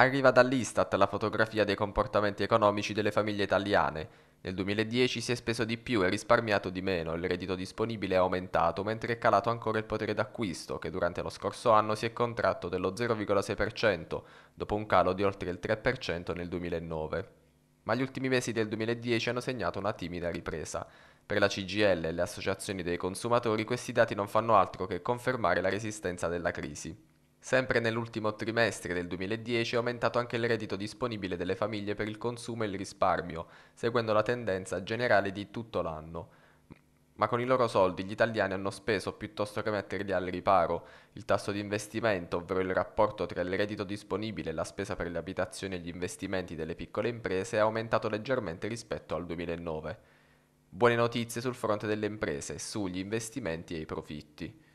Arriva dall'Istat la fotografia dei comportamenti economici delle famiglie italiane. Nel 2010 si è speso di più e risparmiato di meno, il reddito disponibile è aumentato, mentre è calato ancora il potere d'acquisto, che durante lo scorso anno si è contratto dello 0,6%, dopo un calo di oltre il 3% nel 2009. Ma gli ultimi mesi del 2010 hanno segnato una timida ripresa. Per la CGL e le associazioni dei consumatori questi dati non fanno altro che confermare la resistenza della crisi. Sempre nell'ultimo trimestre del 2010 è aumentato anche il reddito disponibile delle famiglie per il consumo e il risparmio, seguendo la tendenza generale di tutto l'anno. Ma con i loro soldi gli italiani hanno speso piuttosto che metterli al riparo. Il tasso di investimento, ovvero il rapporto tra il reddito disponibile e la spesa per le abitazioni e gli investimenti delle piccole imprese, è aumentato leggermente rispetto al 2009. Buone notizie sul fronte delle imprese, sugli investimenti e i profitti.